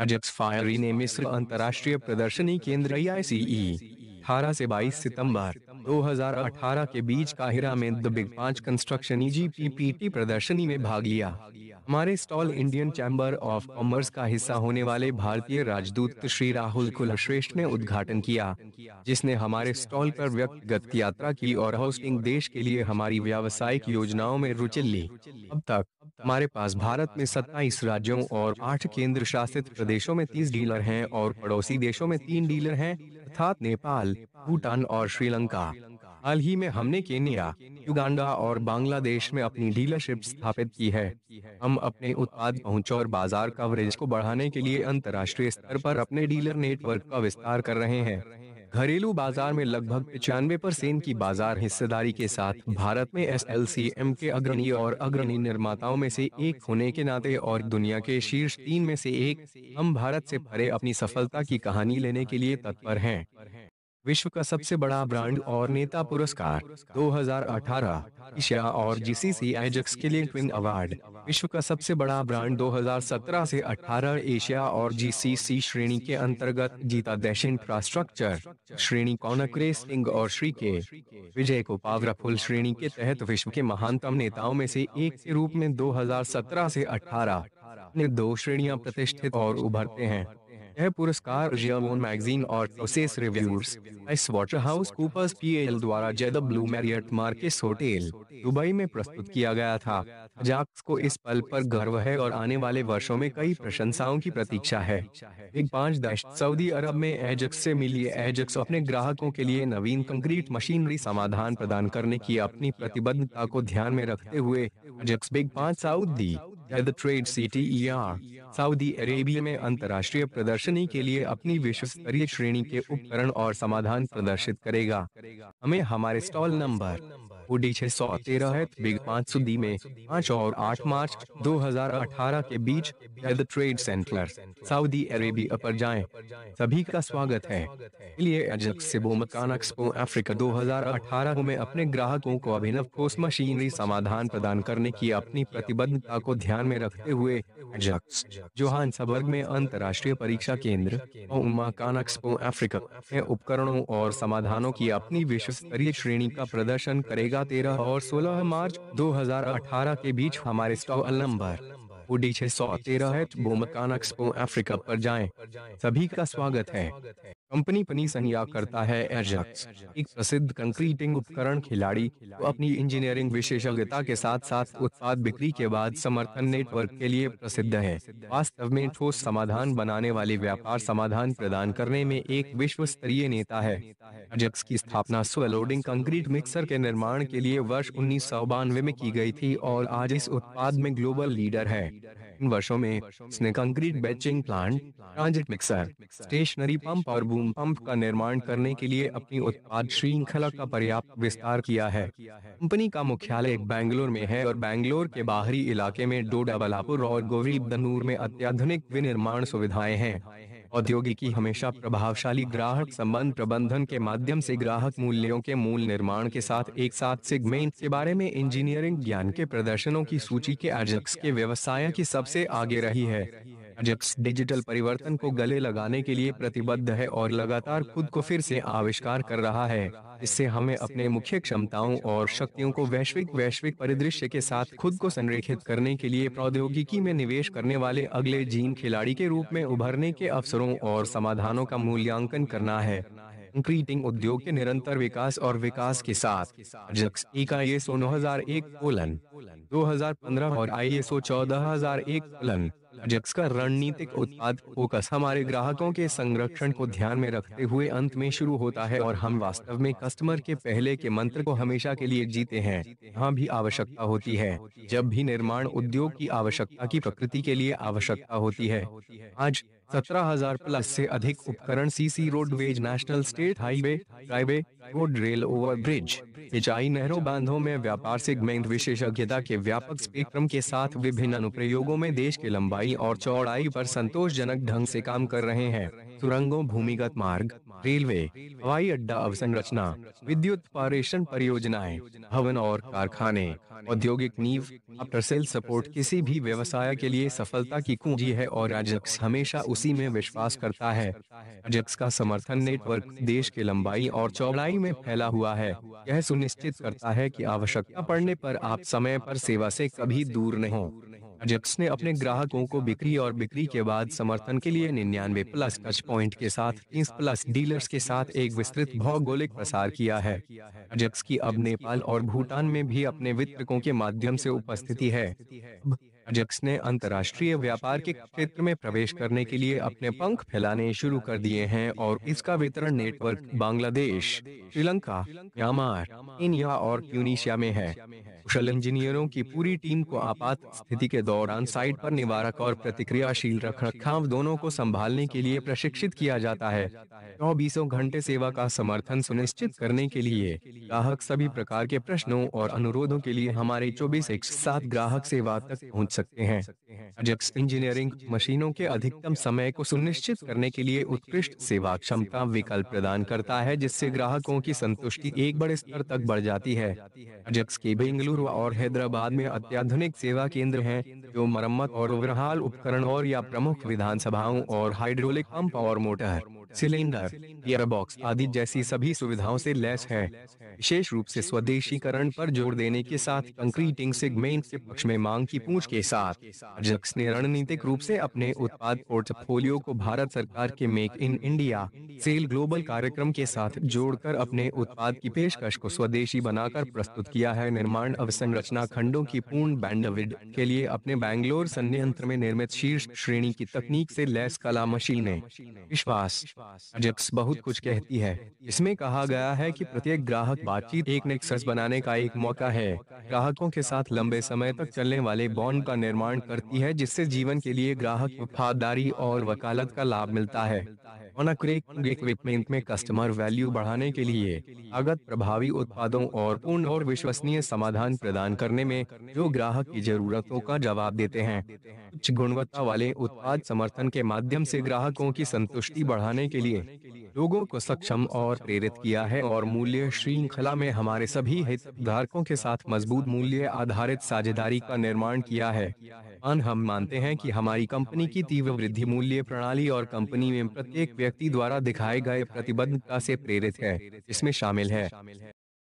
Fiery ने मिस्र अंतर्राष्ट्रीय प्रदर्शनी केंद्र आई e, अठारह से 22 सितंबर 2018 के बीच काहिरा में द बिग पांच कंस्ट्रक्शन ईजीपीपीटी प्रदर्शनी में भाग लिया हमारे stall Indian chamber of commerce का हिस्सा होने वाले भारतीय राजदूत श्री राहुल कुलश्रेष्ठ ने उद्घाटन किया जिसने हमारे स्टॉल पर व्यक्तिगत यात्रा की और हाउसिंग देश के लिए हमारी व्यावसायिक योजनाओं में रुचि ली अब तक हमारे पास भारत में सत्ताईस राज्यों और आठ केंद्र शासित प्रदेशों में तीस डीलर हैं और पड़ोसी देशों में तीन डीलर हैं अर्थात नेपाल भूटान और श्रीलंका हाल ही में हमने केन्या युगांडा और बांग्लादेश में अपनी डीलरशिप स्थापित की है हम अपने उत्पाद पहुँच और बाजार कवरेज को बढ़ाने के लिए अंतर्राष्ट्रीय स्तर पर अपने डीलर नेटवर्क का विस्तार कर रहे हैं घरेलू बाजार में लगभग पचानवे परसेंट की बाजार हिस्सेदारी के साथ भारत में एस के अग्रणी और अग्रणी निर्माताओं में से एक होने के नाते और दुनिया के शीर्ष तीन में से एक हम भारत से भरे अपनी सफलता की कहानी लेने के लिए तत्पर हैं विश्व का सबसे बड़ा ब्रांड और नेता पुरस्कार 2018 एशिया और जीसीसी एजक्स के लिए ट्विन अवार्ड विश्व का सबसे बड़ा ब्रांड 2017 से 18 एशिया और जीसीसी श्रेणी के अंतर्गत जीता दैश इंफ्रास्ट्रक्चर श्रेणी कौनक्रे सिंह और श्री के विजय को पावरफुल श्रेणी के तहत विश्व के महानतम नेताओं में से एक के रूप में दो हजार से अठारह ने दो श्रेणिया प्रतिष्ठित और उभरते हैं यह पुरस्कार जियोन मैगजीन और process reviews S water house Coopers PL द्वारा blue Marriott Marquis hotel Dubai में प्रस्तुत किया गया था जाक्स को इस पल पर गर्व है और आने वाले वर्षों में कई प्रशंसाओं की प्रतीक्षा है एक पांच दश सऊदी अरब में एजक्स से मिली एजक्स अपने ग्राहकों के लिए नवीन कंक्रीट मशीनरी समाधान प्रदान करने की अपनी प्रतिबद्धता को ध्यान में रखते हुए एजक्स बिग पांच साउथ दी एट द ट्रेड सिटी ईआर सऊदी अरेबिया में अंतर्राष्ट्रीय प्रदर्शनी के लिए अपनी विश्व स्तरीय श्रेणी के उपकरण और समाधान प्रदर्शित करेगा हमें हमारे स्टॉल नंबर ओडी छह सौ तेरह बिग पाँच सुदी में पाँच और आठ मार्च 2018 के बीच the trade centre Saudi Arabia पर जाएं। सभी का स्वागत है इसलिए अजक से अफ्रीका 2018 में अपने ग्राहकों को अभिनव कोस मशीनरी समाधान प्रदान करने की अपनी प्रतिबद्धता को ध्यान में रखते हुए जोहान सबर्ग में अंतर्राष्ट्रीय परीक्षा केंद्र कानक्सपो अफ्रीका उपकरणों और समाधानों की अपनी विश्व स्तरीय श्रेणी का प्रदर्शन करेगा 2013 और 16 मार्च 2018 के बीच हमारे स्टॉल नंबर उडी छह सौ तेरह है तो बोमकान एक्सपो अफ्रीका पर जाएं। सभी का स्वागत है कंपनी पनी संज्ञा करता है एजक्स एक प्रसिद्ध कंक्रीटिंग उपकरण खिलाड़ी को अपनी इंजीनियरिंग विशेषज्ञता के साथ साथ उत्पाद बिक्री के बाद समर्थन नेटवर्क के लिए प्रसिद्ध है वास्तव में ठोस समाधान बनाने वाले व्यापार समाधान प्रदान करने में एक विश्व स्तरीय नेता है एजक्स की स्थापना स्वलोडिंग कंक्रीट मिक्सर के निर्माण के लिए वर्ष उन्नीस में की गयी थी और आज इस उत्पाद में ग्लोबल लीडर है इन वर्षों में इसने concrete batching plant transit mixer stationary pump और बूम पंप का निर्माण करने के लिए अपनी उत्पाद श्रृंखला का पर्याप्त विस्तार किया है कंपनी का मुख्यालय बैंगलोर में है और बैंगलोर के बाहरी इलाके में बलापुर और गोवरी में अत्याधुनिक विनिर्माण सुविधाएं हैं औद्योगिकी हमेशा प्रभावशाली ग्राहक संबंध प्रबंधन के माध्यम से ग्राहक मूल्यों के मूल निर्माण के साथ एक साथ सेगमेंट के बारे में इंजीनियरिंग ज्ञान के प्रदर्शनों की सूची के एजेक्स के व्यवसाय की सबसे आगे रही है जेक्स डिजिटल परिवर्तन को गले लगाने के लिए प्रतिबद्ध है और लगातार खुद को फिर से आविष्कार कर रहा है इससे हमें अपने मुख्य क्षमताओं और शक्तियों को वैश्विक वैश्विक परिदृश्य के साथ खुद को संरेखित करने के लिए प्रौद्योगिकी में निवेश करने वाले अगले जीन खिलाड़ी के रूप में उभरने के अवसरों और समाधानों का मूल्यांकन करना है क्रीटिंग उद्योग के निरंतर विकास और विकास के साथ जक्स इका ये नौ हजार एक कोलन दो हजार पंद्रह और आई एस ओ चौदह हजार एक कोलन जिसका रणनीतिक उत्पाद फोकस हमारे ग्राहकों के संरक्षण को ध्यान में रखते हुए अंत में शुरू होता है और हम वास्तव में कस्टमर के पहले के मंत्र को हमेशा के लिए जीते हैं यहाँ भी आवश्यकता होती है जब भी निर्माण उद्योग की आवश्यकता की प्रकृति के लिए आवश्यकता होती है आज सत्रह हजार प्लस से अधिक उपकरण CC roadways national state highway highway road rail over bridge सिंचाई नहरों बांधों में व्यापार सेगमेंट विशेषज्ञता के व्यापक स्पेक्ट्रम के साथ विभिन्न अनुप्रयोगों में देश के लंबाई और चौड़ाई पर संतोषजनक ढंग से काम कर रहे हैं सुरंगों भूमिगत मार्ग रेलवे हवाई अड्डा अवसंरचना विद्युत पारेषण परियोजनाएं भवन और कारखाने औद्योगिक नींव आफ्टर सेल सपोर्ट किसी भी व्यवसाय के लिए सफलता की कुंजी है और राजक्स हमेशा उसी में विश्वास करता है राजक्स का समर्थन नेटवर्क देश के लंबाई और चौड़ाई में फैला हुआ है यह सुनिश्चित करता है की आवश्यकता पड़ने आरोप आप समय आरोप सेवा से कभी दूर नहीं हो जिप्स ने अपने ग्राहकों को बिक्री और बिक्री के बाद समर्थन के लिए निन्यानवे प्लस टच पॉइंट के साथ तीस प्लस डीलर्स के साथ एक विस्तृत भौगोलिक प्रसार किया है जिप्स की अब नेपाल और भूटान में भी अपने वितरकों के माध्यम से उपस्थिति है अजक्स ने अंतर्राष्ट्रीय व्यापार के क्षेत्र में प्रवेश करने के लिए अपने पंख फैलाने शुरू कर दिए हैं और इसका वितरण network Bangladesh Sri Lanka Myanmar India और ट्यूनिशिया में है कुशल इंजीनियरों की पूरी टीम को आपात स्थिति के दौरान साइट पर निवारक और प्रतिक्रियाशील रख रखाव दोनों को संभालने के लिए प्रशिक्षित किया जाता है चौबीसों घंटे सेवा का समर्थन सुनिश्चित करने के लिए ग्राहक सभी प्रकार के प्रश्नों और अनुरोधों के लिए हमारे चौबीस एक सात ग्राहक सेवा तक पहुँच पहुंच सकते हैं प्रोजेक्ट्स इंजीनियरिंग मशीनों के अधिकतम समय को सुनिश्चित करने के लिए उत्कृष्ट सेवा क्षमता विकल्प प्रदान करता है जिससे ग्राहकों की संतुष्टि एक बड़े स्तर तक बढ़ जाती है प्रोजेक्ट्स के बेंगलुरु और हैदराबाद में अत्याधुनिक सेवा केंद्र है जो मरम्मत और उपकरण और या प्रमुख विधानसभाओं और हाइड्रोलिक पंप और मोटर सिलेंडर एयरबॉक्स आदि जैसी सभी सुविधाओं से लैस है विशेष रूप से स्वदेशीकरण पर जोर देने के साथ कंक्रीटिंग सेगमेंट के पक्ष में मांग की पूछ के साथ जक्स ने रणनीतिक रूप से अपने उत्पाद पोर्टफोलियो को भारत सरकार के make in India cell global कार्यक्रम के साथ जोड़कर अपने उत्पाद की पेशकश को स्वदेशी बनाकर प्रस्तुत किया है निर्माण अवसंरचना खंडों की पूर्ण बैंडविड के लिए अपने बैंगलोर संयंत्र में निर्मित शीर्ष श्रेणी की तकनीक से लैस कला मशीनें विश्वास जिप्स बहुत कुछ कहती है इसमें कहा गया है कि प्रत्येक ग्राहक बातचीत एक सच बनाने का एक मौका है ग्राहकों के साथ लंबे समय तक चलने वाले बॉन्ड का निर्माण करती है जिससे जीवन के लिए ग्राहक वफादारी और वकालत का लाभ मिलता है इक्विपमेंट में कस्टमर वैल्यू बढ़ाने के लिए अगत प्रभावी उत्पादों और पूर्ण और विश्वसनीय समाधान प्रदान करने में जो ग्राहक की जरूरतों का जवाब देते हैं उच्च गुणवत्ता वाले उत्पाद समर्थन के माध्यम से ग्राहकों की संतुष्टि बढ़ाने के लिए लोगों को सक्षम और प्रेरित किया है और मूल्य श्रृंखला में हमारे सभी हितधारकों के साथ मजबूत मूल्य आधारित साझेदारी का निर्माण किया है हम मानते हैं कि हमारी कंपनी की तीव्र वृद्धि मूल्य प्रणाली और कंपनी में प्रत्येक व्यक्ति द्वारा दिखाए गए प्रतिबद्धता से प्रेरित है इसमें शामिल है